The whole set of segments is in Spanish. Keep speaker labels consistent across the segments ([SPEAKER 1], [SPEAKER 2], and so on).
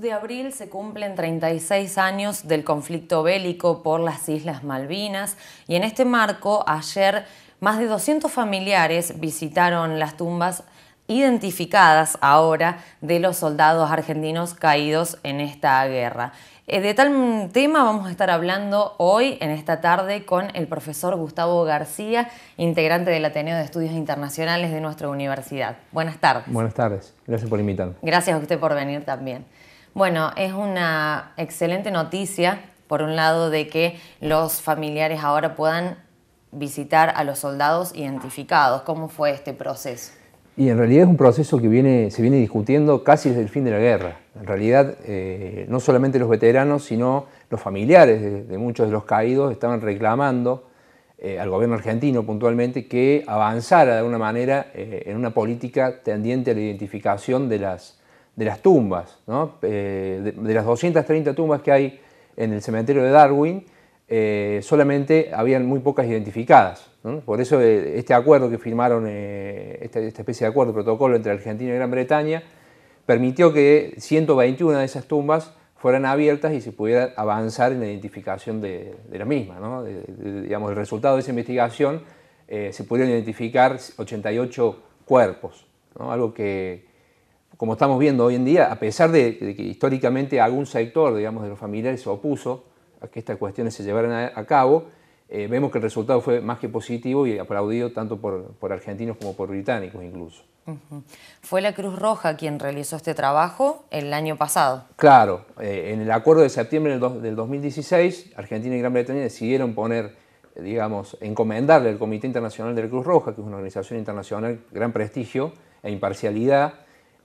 [SPEAKER 1] de abril se cumplen 36 años del conflicto bélico por las Islas Malvinas y en este marco ayer más de 200 familiares visitaron las tumbas identificadas ahora de los soldados argentinos caídos en esta guerra. Eh, de tal tema vamos a estar hablando hoy, en esta tarde, con el profesor Gustavo García, integrante del Ateneo de Estudios Internacionales de nuestra universidad. Buenas tardes.
[SPEAKER 2] Buenas tardes. Gracias por invitarme.
[SPEAKER 1] Gracias a usted por venir también. Bueno, es una excelente noticia, por un lado, de que los familiares ahora puedan visitar a los soldados identificados. ¿Cómo fue este proceso?
[SPEAKER 2] Y en realidad es un proceso que viene, se viene discutiendo casi desde el fin de la guerra. En realidad, eh, no solamente los veteranos, sino los familiares de, muchos de los caídos estaban reclamando eh, al gobierno argentino puntualmente que avanzara de alguna manera eh, en una política tendiente a la identificación de las, de las tumbas, ¿no? Eh, de, las 230 tumbas que hay en el cementerio de Darwin, eh, solamente habían muy pocas identificadas. Por eso eh, este acuerdo que firmaron, esta, especie de acuerdo, protocolo entre Argentina y Gran Bretaña, permitió que 121 de esas tumbas fueran abiertas y se pudiera avanzar en la identificación de, la misma. digamos, el resultado de esa investigación se pudieron identificar 88 cuerpos, algo que, como estamos viendo hoy en día, a pesar de, que históricamente algún sector, digamos, de los familiares se opuso a que estas cuestiones se llevaran a, cabo, eh, vemos que el resultado fue más que positivo y aplaudido tanto por, argentinos como por británicos incluso.
[SPEAKER 1] Fue la Cruz Roja quien realizó este trabajo el año pasado.
[SPEAKER 2] Claro, eh, en el acuerdo de septiembre del, 2016, Argentina y Gran Bretaña decidieron poner, digamos, encomendarle al Comité Internacional de la Cruz Roja, que es una organización internacional de gran prestigio e imparcialidad,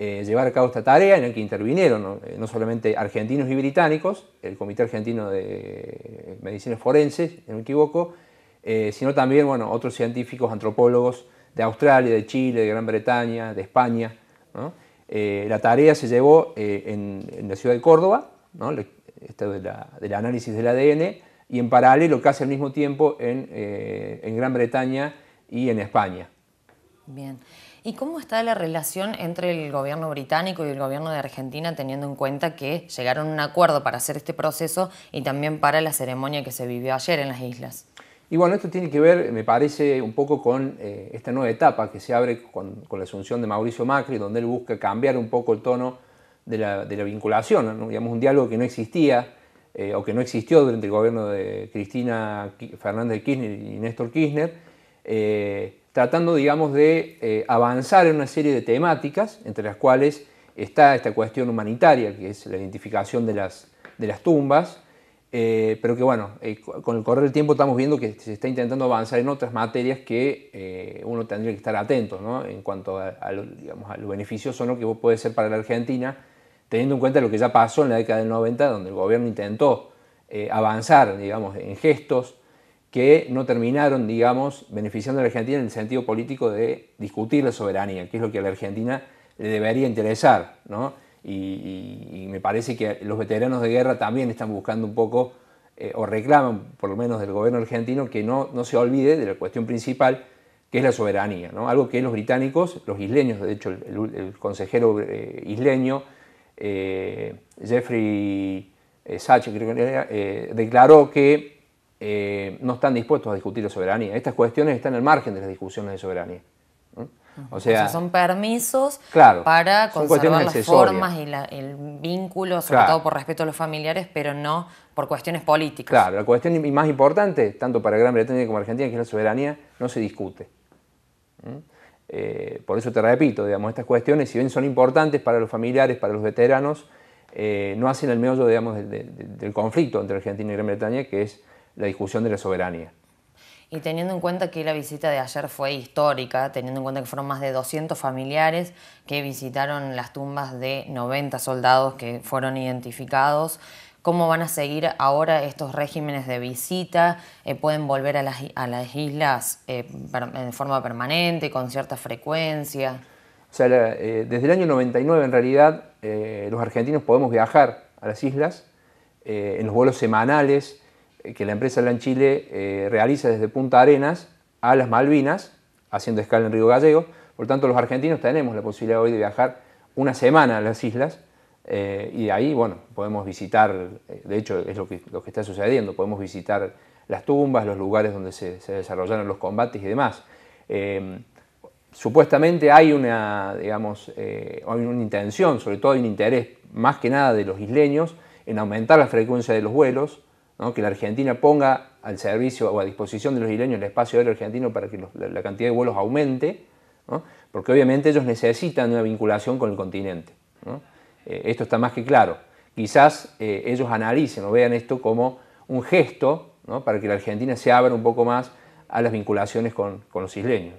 [SPEAKER 2] eh, llevar a cabo esta tarea en la que intervinieron eh, no, solamente argentinos y británicos, el Comité Argentino de Medicinas Forenses, si no me equivoco, eh, sino también bueno, otros científicos, antropólogos de Australia, de Chile, de Gran Bretaña, de España. la tarea se llevó en, la ciudad de Córdoba, ¿no? de del análisis del ADN, y en paralelo, casi al mismo tiempo, en, en Gran Bretaña y en España.
[SPEAKER 1] Bien. ¿Y cómo está la relación entre el gobierno británico y el gobierno de Argentina teniendo en cuenta que llegaron a un acuerdo para hacer este proceso y también para la ceremonia que se vivió ayer en las islas?
[SPEAKER 2] Y bueno, esto tiene que ver, me parece, un poco con eh, esta nueva etapa que se abre con, la asunción de Mauricio Macri, donde él busca cambiar un poco el tono de la, vinculación, digamos, un diálogo que no existía eh, o que no existió durante el gobierno de Cristina Fernández Kirchner y Néstor Kirchner, eh, tratando, digamos, de eh, avanzar en una serie de temáticas, entre las cuales está esta cuestión humanitaria, que es la identificación de las, de las tumbas, eh, pero que bueno, con el correr del tiempo estamos viendo que se está intentando avanzar en otras materias que uno tendría que estar atento en cuanto a, lo, beneficioso que puede ser para la Argentina, teniendo en cuenta lo que ya pasó en la década del 90, donde el gobierno intentó avanzar digamos, en gestos que no terminaron, digamos, beneficiando a la Argentina en el sentido político de discutir la soberanía, que es lo que a la Argentina le debería interesar, ¿no? Y, me parece que los veteranos de guerra también están buscando un poco, eh, o reclaman por lo menos del gobierno argentino, que no, no se olvide de la cuestión principal, que es la soberanía, ¿no? Algo que los británicos, los isleños, de hecho el, consejero eh, isleño, eh, Jeffrey Sachs, creo que era, declaró que eh, no están dispuestos a discutir la soberanía. Estas cuestiones están al margen de las discusiones de soberanía. O, sea, son
[SPEAKER 1] permisos para conservar las formas y el vínculo, sobre todo por respeto a los familiares, pero no
[SPEAKER 2] por cuestiones políticas. Claro, la cuestión más importante, tanto para Gran Bretaña como Argentina, que es la soberanía, no se discute. Eh, por eso te repito, digamos, estas cuestiones, si bien son importantes para los familiares, para los veteranos, eh, no hacen el meollo, digamos, del conflicto entre Argentina y Gran Bretaña, que es la discusión de la soberanía.
[SPEAKER 1] Y teniendo en cuenta que la visita de ayer fue histórica, teniendo en cuenta que fueron más de 200 familiares que visitaron las tumbas de 90 soldados que fueron identificados, ¿cómo van a seguir ahora estos regímenes de visita? Eh, ¿Pueden volver a las, islas eh, en forma permanente, con cierta frecuencia?
[SPEAKER 2] O sea, eh, desde el año 99 en realidad los argentinos podemos viajar a las islas en los vuelos semanales que la empresa LAN Chile eh, realiza desde Punta Arenas a las Malvinas, haciendo escala en Río Gallego. Por lo tanto, los argentinos tenemos la posibilidad hoy de viajar una semana a las islas eh, y de ahí, bueno, podemos visitar, eh, de hecho es lo que, lo que está sucediendo, podemos visitar las tumbas, los lugares donde se, desarrollaron los combates y demás. Em, supuestamente hay una, digamos, hay una intención, sobre todo hay un interés más que nada de los isleños en aumentar la frecuencia de los vuelos, que la Argentina ponga al servicio o a disposición de los isleños el espacio aéreo argentino para que la, cantidad de vuelos aumente, porque obviamente ellos necesitan una vinculación con el continente. Eh, esto está más que claro. Quizás eh, ellos analicen o vean esto como un gesto para que la Argentina se abra un poco más a las vinculaciones con, los isleños.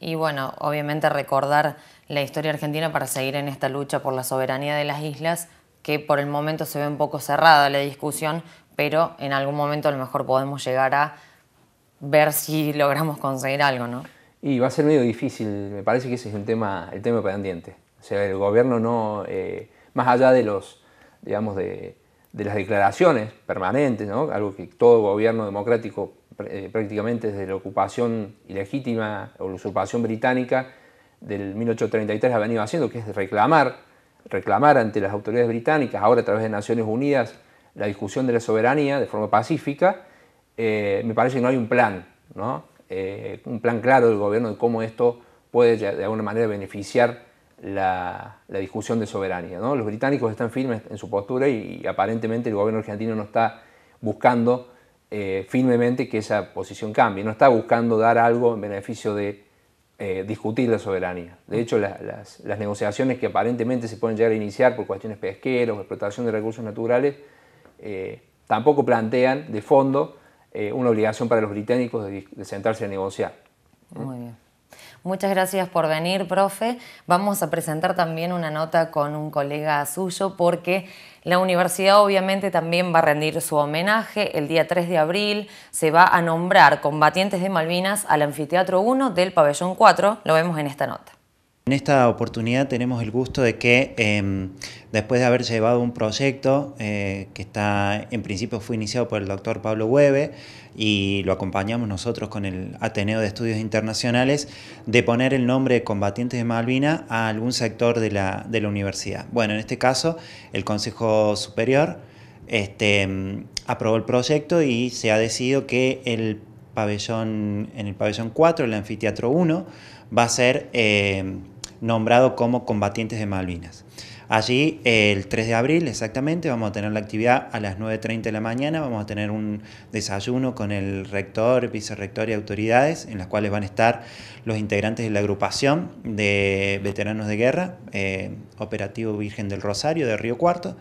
[SPEAKER 1] Y bueno, obviamente recordar la historia argentina para seguir en esta lucha por la soberanía de las islas, que por el momento se ve un poco cerrada la discusión, pero en algún momento a lo mejor podemos llegar a ver si logramos conseguir algo, ¿no?
[SPEAKER 2] Y va a ser medio difícil, me parece que ese es el tema, pendiente. O sea, el gobierno no, eh, más allá de de, las declaraciones permanentes, algo que todo gobierno democrático eh, prácticamente desde la ocupación ilegítima o la usurpación británica del 1833 ha venido haciendo, que es reclamar, reclamar ante las autoridades británicas, ahora a través de Naciones Unidas, la discusión de la soberanía de forma pacífica, eh, me parece que no hay un plan, ¿no? Eh, un plan claro del gobierno de cómo esto puede de alguna manera beneficiar la, discusión de soberanía. ¿no? Los británicos están firmes en su postura y, aparentemente el gobierno argentino no está buscando eh, firmemente que esa posición cambie, no está buscando dar algo en beneficio de discutir la soberanía. De hecho, las, las negociaciones que aparentemente se pueden llegar a iniciar por cuestiones pesqueras, explotación de recursos naturales, eh, tampoco plantean de fondo eh, una obligación para los británicos de, sentarse a negociar. Muy bien.
[SPEAKER 1] Muchas gracias por venir, profe. Vamos a presentar también una nota con un colega suyo porque la universidad obviamente también va a rendir su homenaje. El día 3 de abril se va a nombrar combatientes de Malvinas al Anfiteatro 1 del Pabellón 4. Lo vemos en esta nota.
[SPEAKER 3] En esta oportunidad tenemos el gusto de que em, después de haber llevado un proyecto eh, que está, en principio fue iniciado por el doctor Pablo Hueve y lo acompañamos nosotros con el Ateneo de Estudios Internacionales, de poner el nombre de combatientes de Malvina a algún sector de la, universidad. Bueno, en este caso, el Consejo Superior este, aprobó el proyecto y se ha decidido que el pabellón, en el pabellón 4, el anfiteatro 1, va a ser eh, nombrado como combatientes de Malvinas. Allí el 3 de abril exactamente vamos a tener la actividad a las 9.30 de la mañana, vamos a tener un desayuno con el rector, vicerrector y autoridades en las cuales van a estar los integrantes de la agrupación de veteranos de guerra, eh, Operativo Virgen del Rosario de Río Cuarto,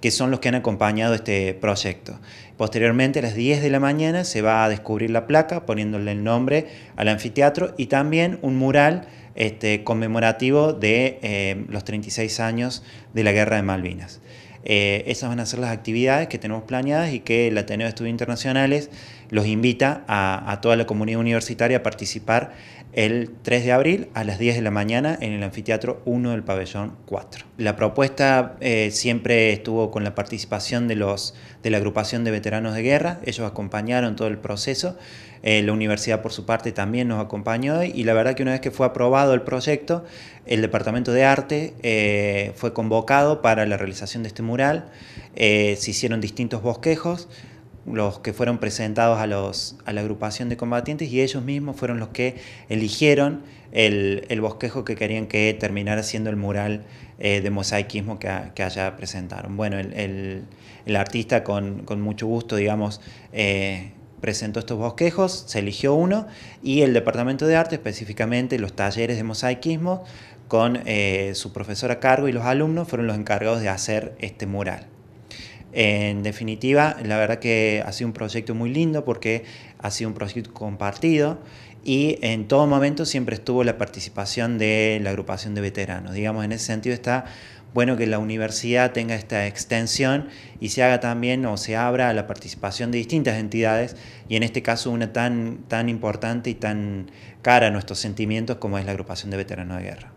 [SPEAKER 3] que son los que han acompañado este proyecto. Posteriormente a las 10 de la mañana se va a descubrir la placa poniéndole el nombre al anfiteatro y también un mural este, conmemorativo de eh, los 36 años de la Guerra de Malvinas. Eh, esas van a ser las actividades que tenemos planeadas y que el Ateneo de Estudios Internacionales los invita a toda la comunidad universitaria a participar el 3 de abril a las 10 de la mañana en el anfiteatro 1 del pabellón 4. La propuesta eh, siempre estuvo con la participación de, los, de la agrupación de veteranos de guerra, ellos acompañaron todo el proceso, eh, la universidad por su parte también nos acompañó y la verdad que una vez que fue aprobado el proyecto, el Departamento de Arte eh, fue convocado para la realización de este mural, se hicieron distintos bosquejos, los que fueron presentados a, los, a la agrupación de combatientes y ellos mismos fueron los que eligieron el, bosquejo que querían que terminara siendo el mural eh, de mosaicismo que, allá presentaron. Bueno, el, artista con, mucho gusto, digamos, eh, presentó estos bosquejos, se eligió uno y el Departamento de Arte, específicamente los talleres de mosaicismo, con eh, su profesor a cargo y los alumnos fueron los encargados de hacer este mural. En definitiva, la verdad que ha sido un proyecto muy lindo porque ha sido un proyecto compartido y en todo momento siempre estuvo la participación de la agrupación de veteranos. Digamos, en ese sentido está bueno que la universidad tenga esta extensión y se haga también o se abra a la participación de distintas entidades y en este caso una tan, tan importante y tan cara a nuestros sentimientos como es la agrupación de veteranos de guerra.